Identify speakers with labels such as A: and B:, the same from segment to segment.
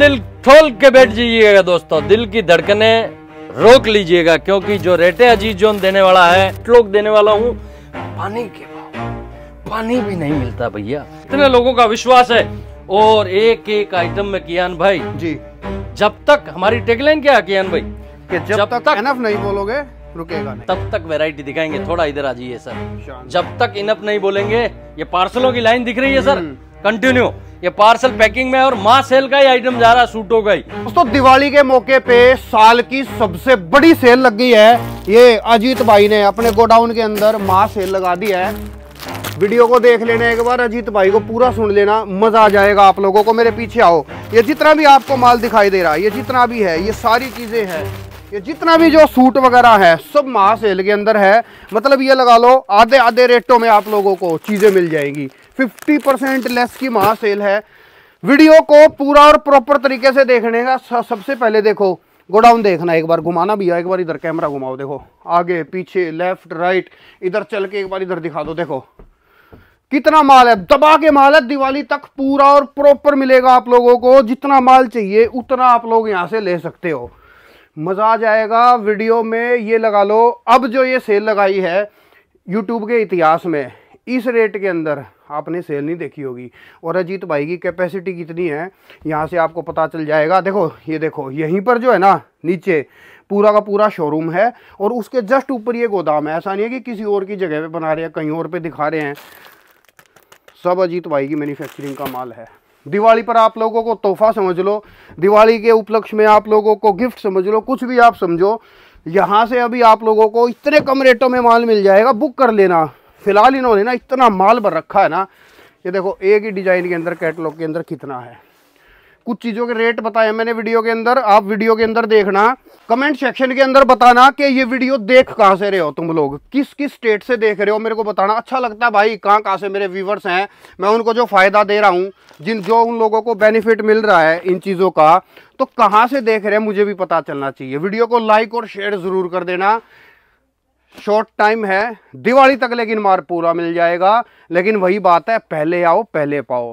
A: दिल खोल के बैठ जाइएगा दोस्तों दिल की धड़कने रोक लीजिएगा क्योंकि जो रेटे अजीज जोन देने वाला है लोग देने वाला हूँ पानी के पानी भी नहीं मिलता भैया इतने लोगों का विश्वास है और एक एक आइटम में कियान भाई जी जब तक हमारी टेगलाइन क्या है कियान भाई कि जब, जब तक, तक इनफ नहीं बोलोगे रुकेगा नहीं तब तक वैरायटी दिखाएंगे थोड़ा इधर आ जाइए सर जब तक इनफ नहीं बोलेंगे ये पार्सलों की लाइन दिख रही है सर कंटिन्यू हम्म। ये पार्सल पैकिंग में और माँ सेल का ही आइटम जा रहा है सूटों का ही
B: दोस्तों दिवाली के मौके पे साल की सबसे बड़ी सेल लग गई है ये अजीत भाई ने अपने गोडाउन के अंदर माँ सेल लगा दी है वीडियो को देख लेना एक बार अजीत भाई को पूरा सुन लेना मजा आ जाएगा आप लोगों को मेरे पीछे आओ ये जितना भी आपको माल दिखाई दे रहा है ये जितना भी है ये सारी चीजें हैं ये जितना भी जो सूट वगैरह है सब महा सेल के अंदर है मतलब ये लगा लो आधे आधे रेटों में आप लोगों को चीज़ें मिल जाएंगी 50% लेस की महा सेल है वीडियो को पूरा और प्रॉपर तरीके से देखने का सबसे पहले देखो गोडाउन देखना एक बार घुमाना भी है एक बार इधर कैमरा घुमाओ देखो आगे पीछे लेफ्ट राइट इधर चल के एक बार इधर दिखा दो देखो कितना माल है दबा के माल है दिवाली तक पूरा और प्रॉपर मिलेगा आप लोगों को जितना माल चाहिए उतना आप लोग यहाँ से ले सकते हो मज़ा आ जाएगा वीडियो में ये लगा लो अब जो ये सेल लगाई है यूट्यूब के इतिहास में इस रेट के अंदर आपने सेल नहीं देखी होगी और अजीत भाई की कैपेसिटी कितनी है यहाँ से आपको पता चल जाएगा देखो ये देखो यहीं पर जो है ना नीचे पूरा का पूरा शोरूम है और उसके जस्ट ऊपर ये गोदाम है ऐसा नहीं है कि किसी और की जगह पे बना रहे हैं कहीं और पे दिखा रहे हैं सब अजीत भाई की मैन्युफैक्चरिंग का माल है दिवाली पर आप लोगों को तोहफा समझ लो दिवाली के उपलक्ष्य में आप लोगों को गिफ्ट समझ लो कुछ भी आप समझो यहाँ से अभी आप लोगों को इतने कम रेटों में माल मिल जाएगा बुक कर लेना फ़िलहाल इन्होंने ना इतना माल भर रखा है ना ये देखो एक ही डिज़ाइन के अंदर कैटलॉग के अंदर कितना है कुछ चीज़ों के रेट बताए मैंने वीडियो के अंदर आप वीडियो के अंदर देखना कमेंट सेक्शन के अंदर बताना कि ये वीडियो देख कहाँ से रहे हो तुम लोग किस किस स्टेट से देख रहे हो मेरे को बताना अच्छा लगता है भाई कहाँ कहाँ से मेरे व्यूवर्स हैं मैं उनको जो फ़ायदा दे रहा हूँ जिन जो उन लोगों को बेनिफिट मिल रहा है इन चीज़ों का तो कहाँ से देख रहे हैं मुझे भी पता चलना चाहिए वीडियो को लाइक और शेयर ज़रूर कर देना शॉर्ट टाइम है दिवाली तक लेकिन मार पूरा मिल जाएगा लेकिन वही बात है पहले आओ पहले पाओ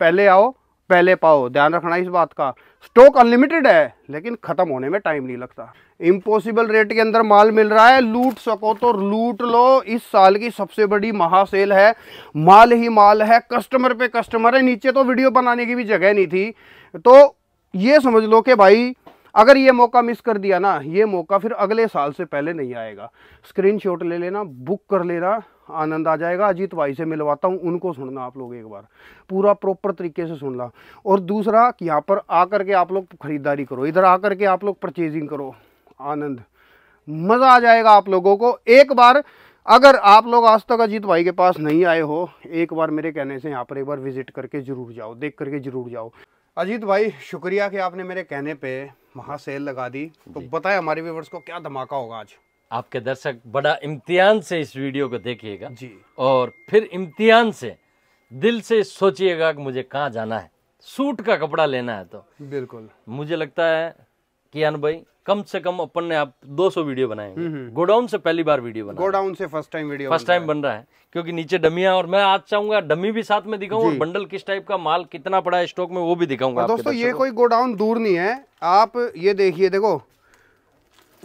B: पहले आओ पहले पाओ ध्यान रखना इस बात का स्टॉक अनलिमिटेड है लेकिन ख़त्म होने में टाइम नहीं लगता इम्पॉसिबल रेट के अंदर माल मिल रहा है लूट सको तो लूट लो इस साल की सबसे बड़ी महासेल है माल ही माल है कस्टमर पे कस्टमर है नीचे तो वीडियो बनाने की भी जगह नहीं थी तो ये समझ लो कि भाई अगर ये मौका मिस कर दिया ना ये मौका फिर अगले साल से पहले नहीं आएगा स्क्रीनशॉट ले लेना बुक कर लेना आनंद आ जाएगा अजीत भाई से मिलवाता हूँ उनको सुनना आप लोग एक बार पूरा प्रॉपर तरीके से सुनना और दूसरा यहाँ पर आकर के आप लोग खरीदारी करो इधर आकर के आप लोग परचेजिंग करो आनंद मज़ा आ जाएगा आप लोगों को एक बार अगर आप लोग आज तक अजीत भाई के पास नहीं आए हो एक बार मेरे कहने से यहाँ पर एक बार विज़िट करके ज़रूर जाओ देख करके ज़रूर जाओ अजीत भाई शुक्रिया कि आपने मेरे कहने पे महासेल लगा दी तो बताए हमारे व्यूवर्स को क्या धमाका होगा आज
A: आपके दर्शक बड़ा इम्तिहान से इस वीडियो को देखिएगा जी और फिर इम्तिहान से दिल से सोचिएगा कि मुझे कहाँ जाना है सूट का कपड़ा लेना है तो बिल्कुल मुझे लगता है कि भाई कम से कम अपन ने आप 200 वीडियो बनाएंगे हम्म, हम्म। गोडाउन से पहली बार वीडियो बना गोडाउन से first time video first time बन रहा है क्योंकि नीचे डमिया और मैं आज चाहूंगा डमी भी साथ में दिखाऊंगा बंडल किस टाइप का माल कितना पड़ा है स्टॉक में वो भी दिखाऊंगा दोस्तों ये
B: कोई गोडाउन दूर नहीं है आप ये देखिए देखो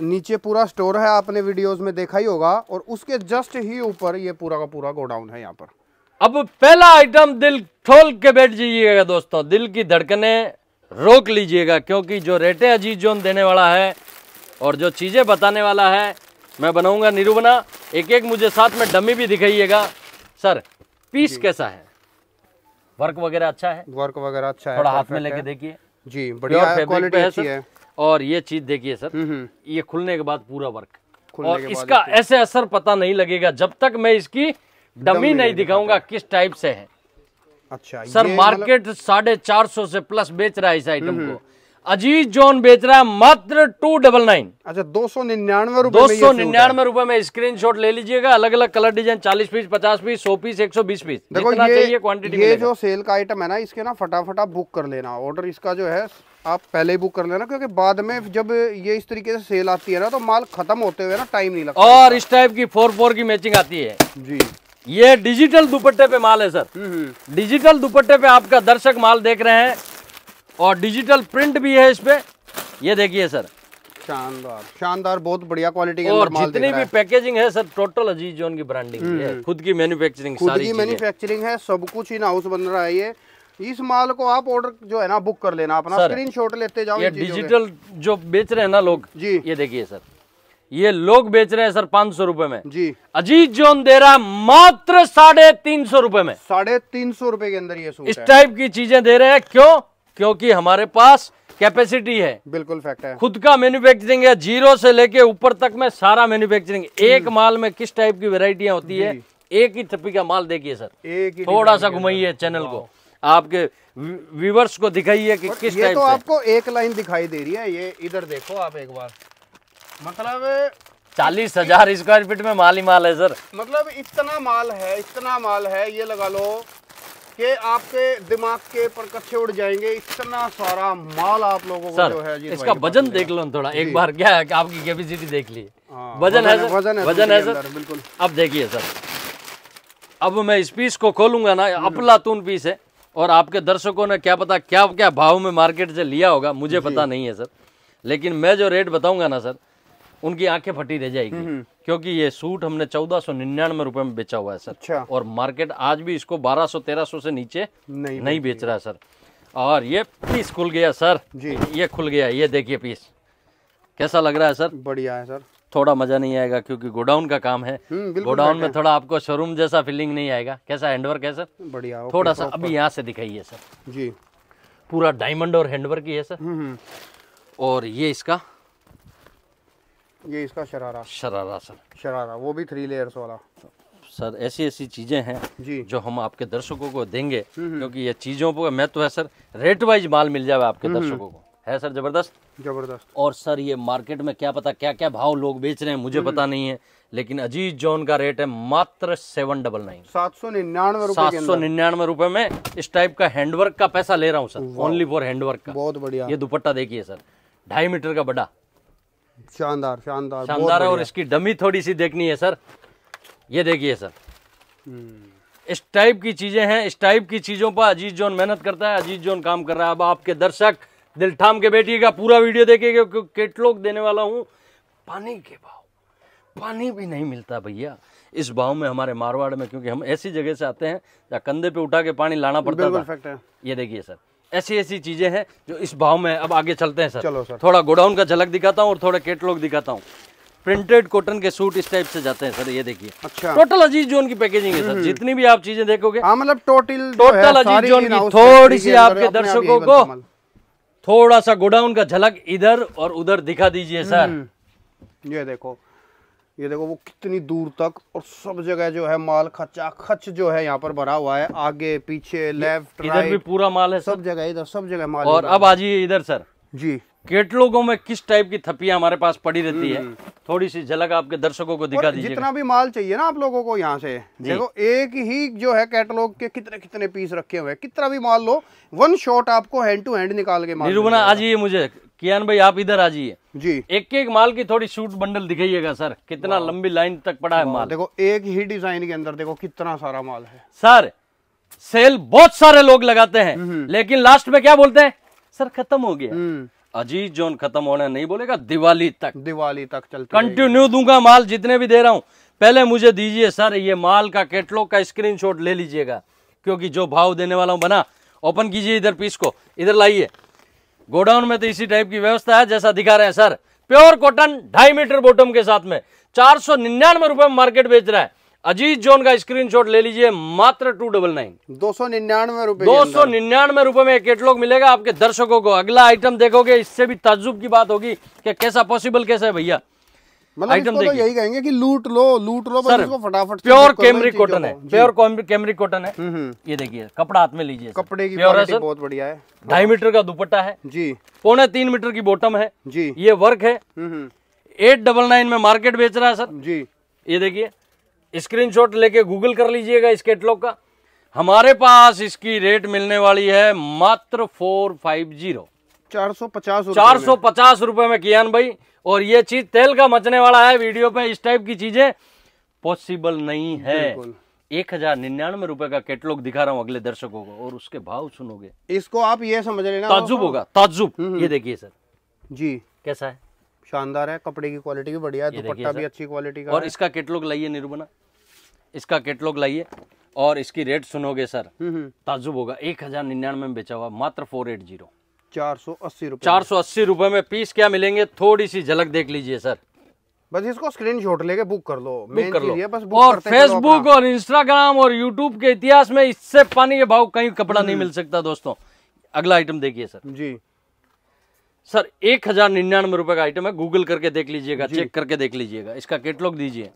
B: नीचे पूरा स्टोर है आपने वीडियोस में देखा ही होगा और उसके जस्ट ही ऊपर ये पूरा का पूरा गोडाउन है यहाँ पर
A: अब पहला आइटम दिल ठोल के बैठ जाइएगा दोस्तों दिल की धड़कने रोक लीजिएगा क्योंकि जो रेटे अजीज जोन देने वाला है और जो चीज़ें बताने वाला है मैं बनाऊंगा निरुबना एक एक मुझे साथ में डमी भी दिखाइएगा सर पीस कैसा है वर्क वगैरह अच्छा है वर्क वगैरह अच्छा है थोड़ा हाथ में लेके देखिए जी बढ़िया क्वालिटी है, है और ये चीज देखिए सर हम्म, हम्म। ये खुलने के बाद पूरा वर्क और इसका ऐसे असर पता नहीं लगेगा जब तक मैं इसकी डमी नहीं दिखाऊंगा किस टाइप से है अच्छा सर मार्केट मतलब- साढ़े चार सौ से प्लस बेच रहा है इस आइटम हम्म। को अजीज जोन बेच रहा है मात्र टू डबल नाइन अच्छा दो सौ निन्यानवे दो सौ निन्यानवे रूपए में स्क्रीन शॉट ले लीजिएगा अलग अलग कलर डिजाइन चालीस पीस पचास पीस सौ पीस एक सौ बीस पीस देखो ये, चाहिए क्वांटिटी ये जो
B: सेल का आइटम है ना इसके ना फटाफट आप बुक कर लेना ऑर्डर इसका जो है आप पहले ही बुक कर लेना क्योंकि बाद में जब ये इस तरीके से सेल आती है ना तो माल खत्म होते हुए ना टाइम नहीं
A: लगता और इस टाइप की फोर फोर की मैचिंग आती है जी ये डिजिटल दुपट्टे पे माल है सर हम्म, हम्म। डिजिटल दुपट्टे पे आपका दर्शक माल देख रहे हैं और डिजिटल प्रिंट भी है इस पे ये देखिए सर शानदार
B: शानदार बहुत बढ़िया क्वालिटी और माल जितनी भी
A: पैकेजिंग है सर टोटल अजीज जोन की ब्रांडिंग हम्म, है खुद की मैन्युफैक्चरिंग खुद की मैन्युफैक्चरिंग
B: है सब कुछ इन हाउस बन रहा है ये इस माल को आप ऑर्डर जो है ना बुक कर लेना अपना स्क्रीन शॉट लेते जाओ ये डिजिटल
A: जो बेच रहे हैं ना लोग जी ये देखिए सर ये लोग बेच रहे हैं सर पांच सौ रूपये में जी अजीत जोन दे रहा है मात्र साढ़े तीन सौ रूपये में
B: साढ़े तीन सौ रूपये के अंदर ये सूट इस टाइप
A: की चीजें दे रहे हैं क्यों क्योंकि हमारे पास कैपेसिटी है बिल्कुल फैक्ट है खुद का मैन्युफैक्चरिंग है जीरो से लेके ऊपर तक में सारा मैन्युफैक्चरिंग एक माल में किस टाइप की वेराइटियां होती है एक ही थप्पी का माल देखिए सर एक ही थोड़ा सा घुमाइए चैनल को आपके व्यूवर्स को दिखाइए कि किस टाइप तो आपको एक लाइन दिखाई दे रही है ये इधर
B: देखो आप एक बार मतलब
A: चालीस हजार स्क्वायर फीट में माल ही माल है सर
B: मतलब इतना माल है इतना माल है ये लगा लो कि आपके दिमाग के परकच्छे उड़ जाएंगे इतना सारा माल आप लोगों को जो है इसका वजन
A: देख लो थोड़ा एक बार क्या है आपकी कैपेसिटी देख ली हाँ, वजन है वजन है सर बिल्कुल अब देखिए सर अब मैं इस पीस को खोलूंगा ना तून पीस है और आपके दर्शकों ने क्या पता क्या क्या भाव में मार्केट से लिया होगा मुझे पता नहीं है सर लेकिन मैं जो रेट बताऊंगा ना सर उनकी आंखें फटी रह जाएगी हम्म, हम्म। क्योंकि ये सूट हमने चौदह सौ निन्यानवे रुपए में बेचा हुआ है सर अच्छा। और मार्केट आज भी इसको बारह सौ तेरह सौ से नीचे नहीं, नहीं बेच रहा है सर और ये पीस खुल गया सर जी ये खुल गया ये देखिए पीस कैसा लग रहा है सर बढ़िया है सर थोड़ा मजा नहीं आएगा क्योंकि गोडाउन का काम है हम्म, गोडाउन में थोड़ा आपको शोरूम जैसा फीलिंग नहीं आएगा कैसा हैंडवर्क है सर बढ़िया थोड़ा सा अभी यहाँ से दिखाइए सर जी पूरा डायमंड और हैंडवर्क ही है सर और ये इसका
B: ये इसका शरारा
A: शरारा सर
B: शरारा वो भी थ्री लेयर्स वाला
A: सर ऐसी ऐसी चीज़ें हैं जो हम आपके दर्शकों को देंगे हम्म, हम्म। क्योंकि ये चीज़ों को मैं तो है सर रेट वाइज माल मिल जाए आपके हम्म, दर्शकों को है सर जबरदस्त जबरदस्त और सर ये मार्केट में क्या पता क्या क्या भाव लोग बेच रहे हैं मुझे पता नहीं है लेकिन अजीत जोन का रेट है मात्र सेवन डबल नाइन सात
B: सौ निन्यानवे सात सौ
A: निन्यानवे रूपए में इस टाइप का हैंडवर्क का पैसा ले रहा हूँ सर ओनली फॉर हैंडवर्क का बहुत बढ़िया ये दुपट्टा देखिए सर ढाई मीटर का बड़ा
B: शानदार शानदार शानदार है और इसकी
A: डमी थोड़ी सी देखनी है सर ये देखिए सर इस टाइप की चीज़ें हैं इस टाइप की चीज़ों पर अजीत जोन मेहनत करता है अजीत जोन काम कर रहा है अब आपके दर्शक दिल थाम के बैठिएगा पूरा वीडियो देखिएगा क्योंकि केटलॉग देने वाला हूँ पानी के भाव पानी भी नहीं मिलता भैया इस भाव में हमारे मारवाड़ में क्योंकि हम ऐसी जगह से आते हैं जहाँ कंधे पे उठा के पानी लाना पड़ता है ये देखिए सर ऐसी ऐसी चीजें हैं जो इस भाव में अब आगे चलते हैं सर चलो सर थोड़ा गोडाउन का झलक दिखाता हूँ और थोड़ा केटलॉग दिखाता हूँ प्रिंटेड कॉटन के सूट इस टाइप से जाते हैं सर ये देखिए अच्छा टोटल अजीज जोन की पैकेजिंग है सर हम्म। जितनी भी आप चीजें देखोगे हाँ, मतलब टोटल टोटल अजीज जोन की थोड़ी सी आपके दर्शकों को थोड़ा सा गोडाउन का झलक इधर और उधर दिखा दीजिए सर हम्म। ये देखो
B: ये देखो वो कितनी दूर तक और सब जगह जो है माल खचा खच जो है यहाँ पर भरा हुआ है आगे पीछे लेफ्ट इधर भी पूरा माल है सब जगह इधर सब जगह माल और अब आ
A: जाइए इधर सर जी केटलोगों में किस टाइप की थपिया हमारे पास पड़ी रहती है हम्म। थोड़ी सी झलक आपके दर्शकों को दिखा दीजिए जितना
B: भी माल चाहिए ना आप लोगों को यहाँ से देखो एक ही जो है कैटलॉग के कितने कितने पीस रखे हुए हैं कितना भी माल लो वन शॉट आपको हैंड टू हैंड निकाल के माल निरूपणा आ
A: जाइए मुझे कियान भाई आप इधर आ जाइए जी एक एक माल की थोड़ी सूट बंडल दिखाइएगा सर कितना लंबी लाइन तक पड़ा है माल देखो एक ही डिजाइन के अंदर देखो कितना सारा माल है सर सेल बहुत सारे लोग लगाते हैं हम्म, हम्म। लेकिन लास्ट में क्या बोलते हैं सर खत्म हो गया हम्म। अजीज जोन खत्म होने नहीं बोलेगा दिवाली तक दिवाली तक चलते कंटिन्यू दूंगा माल जितने भी दे रहा हूं पहले मुझे दीजिए सर ये माल का कैटलॉग का स्क्रीनशॉट ले लीजिएगा क्योंकि जो भाव देने वाला हूं बना ओपन कीजिए इधर पीस को इधर लाइए गोडाउन में तो इसी टाइप की व्यवस्था है जैसा दिखा रहे हैं सर प्योर कॉटन ढाई मीटर बॉटम के साथ में चार सौ निन्यानवे रुपए में मार्केट बेच रहा है अजीत जोन का स्क्रीनशॉट ले लीजिए मात्र टू डबल नाइन
B: दो सौ निन्यानवे रुपए दो सौ
A: निन्यानवे रुपए में कैटलॉग मिलेगा आपके दर्शकों को अगला आइटम देखोगे इससे भी ताजुब की बात होगी कि कैसा पॉसिबल कैसा है भैया मतलब तो यही
B: कहेंगे कि लूट लो लूट लो सर फटाफट प्योर कैमरिक कॉटन है प्योर
A: कॉटन है हम्म, हम्म। ये देखिए कपड़ा हाथ में लीजिए कपड़े की बहुत बढ़िया है ढाई मीटर का दुपट्टा है जी पौने तीन मीटर की बॉटम है जी ये वर्क है हम्म, एट डबल नाइन में मार्केट बेच रहा है सर जी ये देखिए शॉट लेके गूगल कर लीजिएगा इस कैटलॉग का हमारे पास इसकी रेट मिलने वाली है मात्र फोर फाइव जीरो
B: चार सौ पचास चार
A: रुपए में कियान भाई और ये चीज तेल का मचने वाला है वीडियो पे इस टाइप की चीजें पॉसिबल नहीं है एक हजार निन्यानवे रुपए का कैटलॉग दिखा रहा हूँ अगले दर्शकों को और उसके भाव सुनोगे
B: इसको आप ये समझ लेना ताजुब होगा हाँ।
A: ताजुब हम्म, हम्म। ये देखिए सर जी
B: कैसा है शानदार है कपड़े की क्वालिटी भी बढ़िया है दुपट्टा भी अच्छी क्वालिटी का और इसका
A: कैटलॉग लाइए निरुबना इसका कैटलॉग लाइए और इसकी रेट सुनोगे सर हम्म, ताजुब होगा एक हजार निन्यानवे में बेचा हुआ मात्र फोर एट जीरो
B: चार सौ अस्सी
A: रुपये चार सौ अस्सी में पीस क्या मिलेंगे थोड़ी सी झलक देख लीजिए सर बस इसको स्क्रीनशॉट
B: लेके बुक कर लो बुक कर लो बस बुक और फेसबुक
A: और इंस्टाग्राम और यूट्यूब के इतिहास में इससे पानी के भाव कहीं कपड़ा नहीं हम्म। मिल सकता दोस्तों अगला आइटम देखिए सर जी सर एक हजार निन्यानवे रुपए का आइटम है गूगल करके देख लीजिएगा चेक करके देख लीजिएगा इसका केटलॉग दीजिए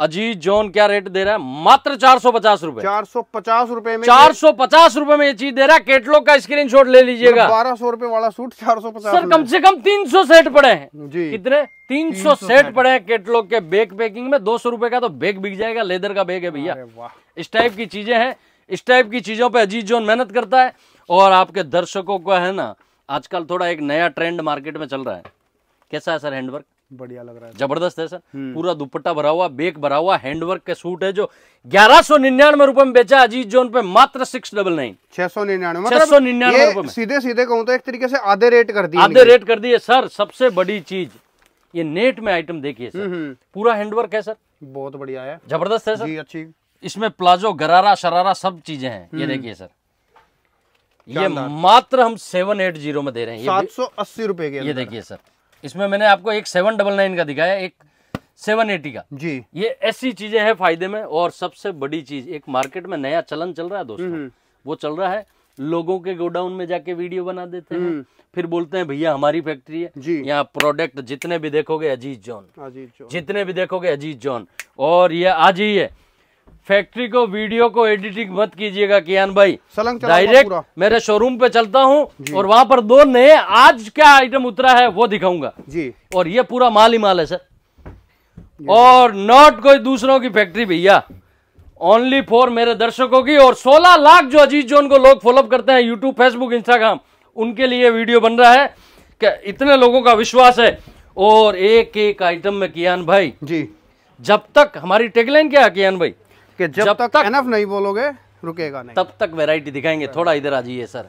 A: अजीज जॉन क्या रेट दे रहा है मात्र चार सौ पचास रूपए चार
B: सौ पचास रूपए में चार सौ
A: पचास रूपए में ये चीज दे रहा है केटलॉग का स्क्रीन शॉट ले लीजिएगा मतलब
B: बारह सौ रूपए वाला सूट चार सौ पचास सर कम से कम
A: तीन सौ सेट पड़े हैं जी कितने तीन सौ सेट पड़े हैं केटलॉग के बैग पैकिंग में दो सौ रूपये का तो बैग बिक जाएगा लेदर का बैग है भैया इस टाइप की चीजें हैं इस टाइप की चीजों पर अजीत जोन मेहनत करता है और आपके दर्शकों का है ना आजकल थोड़ा एक नया ट्रेंड मार्केट में चल रहा है कैसा है सर हैंडवर्क बढ़िया लग रहा है जबरदस्त है सर हम्म। पूरा दुपट्टा भरा हुआ बेक भरा हुआ हैंडवर्क के सूट है जो ग्यारह सौ निन्यानवे रूपए में बेचा अजीत जोन पे मात्र सिक्स डबल नाइन छह सौ निन्यानवे मतलब छह सौ निन्यानवे रूपए
B: सीधे सीधे कहूँ तो एक तरीके से आधे रेट कर दिए आधे रेट
A: कर दिए सर सबसे बड़ी चीज ये नेट में आइटम देखिए सर हम्म, हम्म। पूरा हैंडवर्क है सर बहुत बढ़िया है जबरदस्त है सर जी अच्छी इसमें प्लाजो गरारा शरारा सब चीजें हैं ये देखिए सर ये मात्र हम सेवन एट जीरो में दे रहे हैं सात सौ अस्सी रुपए के ये देखिए सर इसमें मैंने आपको एक सेवन डबल नाइन का दिखाया एक सेवन एटी का जी ये ऐसी चीजें हैं फायदे में और सबसे बड़ी चीज एक मार्केट में नया चलन चल रहा है दोस्तों हम्म। वो चल रहा है लोगों के गोडाउन में जाके वीडियो बना देते हैं हम्म। फिर बोलते हैं भैया हमारी फैक्ट्री है यहाँ प्रोडक्ट जितने भी देखोगे अजीत जॉन जितने भी देखोगे अजीत जॉन और ये आज ही है फैक्ट्री को वीडियो को एडिटिंग मत कीजिएगा कियान भाई डायरेक्ट मेरे शोरूम पे चलता हूँ और वहाँ पर दो नए आज क्या आइटम उतरा है वो दिखाऊंगा जी और ये पूरा माल ही माल है सर और नॉट कोई दूसरों की फैक्ट्री भैया ओनली फॉर मेरे दर्शकों की और 16 लाख जो अजीज जोन को लोग फॉलोअप करते हैं यूट्यूब फेसबुक इंस्टाग्राम उनके लिए वीडियो बन रहा है क्या इतने लोगों का विश्वास है और एक एक आइटम में कियान भाई जी जब तक हमारी टेगलाइन क्या है कियान भाई कि जब, जब तक, तक एनफ नहीं बोलोगे रुकेगा नहीं तब तक वैरायटी दिखाएंगे थोड़ा इधर आ जाइए सर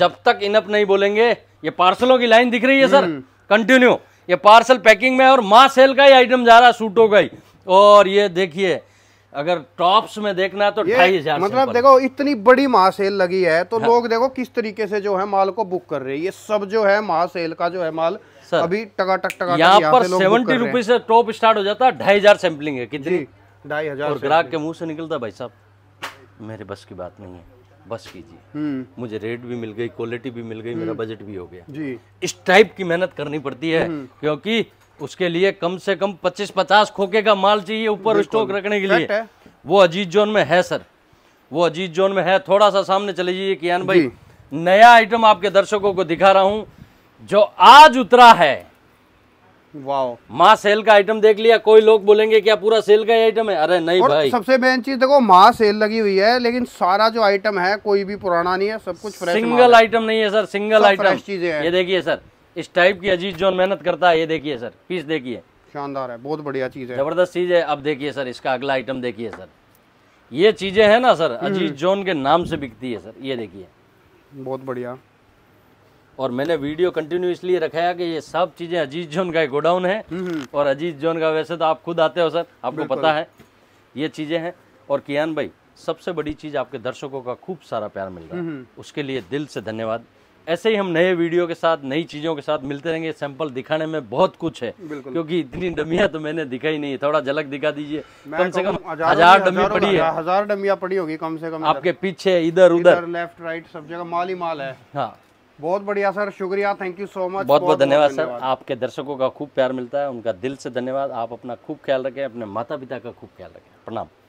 A: जब तक इनफ नहीं बोलेंगे ये पार्सलों की लाइन दिख रही है सर कंटिन्यू हम्म। ये पार्सल पैकिंग में और माँ सेल का ही आइटम जा रहा है सूटों का ही और ये देखिए अगर टॉप्स में देखना है तो ढाई हजार मतलब
B: देखो इतनी बड़ी महासेल लगी है तो हाँ। लोग
A: देखो किस तरीके से जो है माल को बुक कर रहे हैं ये सब
B: जो है महासेल का जो है माल सर, अभी टका टक टका यहाँ पर सेवेंटी रुपीज
A: से टॉप स्टार्ट हो जाता है ढाई हजार सैम्पलिंग है कितनी ढाई हजार ग्राहक के मुंह से निकलता भाई साहब मेरे बस की बात नहीं है बस कीजिए हम्म। मुझे रेट भी मिल गई क्वालिटी भी मिल गई मेरा बजट हम्म। भी हो गया जी इस टाइप की मेहनत करनी पड़ती है हम्म। क्योंकि उसके लिए कम से कम 25-50 खोके का माल चाहिए ऊपर स्टॉक रखने के लिए वो अजीत जोन में है सर वो अजीत जोन में है थोड़ा सा सामने चले जाइए कियान भाई नया आइटम आपके दर्शकों को दिखा रहा हूँ जो आज उतरा है माँ सेल का आइटम देख लिया कोई लोग बोलेंगे क्या पूरा सेल का आइटम है अरे नहीं और भाई सबसे
B: मेन चीज देखो माँ सेल लगी हुई है लेकिन सारा जो आइटम है कोई भी पुराना नहीं है सब कुछ सिंगल
A: आइटम नहीं है सर सिंगल आइटम ये देखिए सर इस टाइप की अजीज जोन मेहनत करता है ये देखिए सर पीस देखिए शानदार है बहुत बढ़िया चीज है जबरदस्त चीज है अब देखिए सर इसका अगला आइटम देखिए सर ये चीजें हैं ना सर अजीज हम्म। जोन के नाम से बिकती है सर ये देखिए बहुत बढ़िया और मैंने वीडियो कंटिन्यू इसलिए रखा है कि ये सब चीज़ें अजीत जोन का गोडाउन है हम्म, हम्म। और अजीत जोन का वैसे तो आप खुद आते हो सर आपको पता है ये चीज़ें हैं और कियान भाई सबसे बड़ी चीज़ आपके दर्शकों का खूब सारा प्यार मिल रहा है हम्म, उसके लिए दिल से धन्यवाद ऐसे ही हम नए वीडियो के साथ नई चीज़ों के साथ मिलते रहेंगे सैंपल दिखाने में बहुत कुछ है क्योंकि इतनी डमिया तो मैंने दिखाई नहीं थोड़ा झलक दिखा दीजिए कम से कम हजार डमिया पड़ी है
B: हजार डमिया पड़ी होगी कम से कम आपके पीछे इधर उधर लेफ्ट राइट सब जगह माल ही माल है हाँ बहुत बढ़िया सर शुक्रिया थैंक यू सो मच बहुत बहुत धन्यवाद सर
A: आपके दर्शकों का खूब प्यार मिलता है उनका दिल से धन्यवाद आप अपना खूब ख्याल रखें अपने माता पिता का खूब ख्याल रखें प्रणाम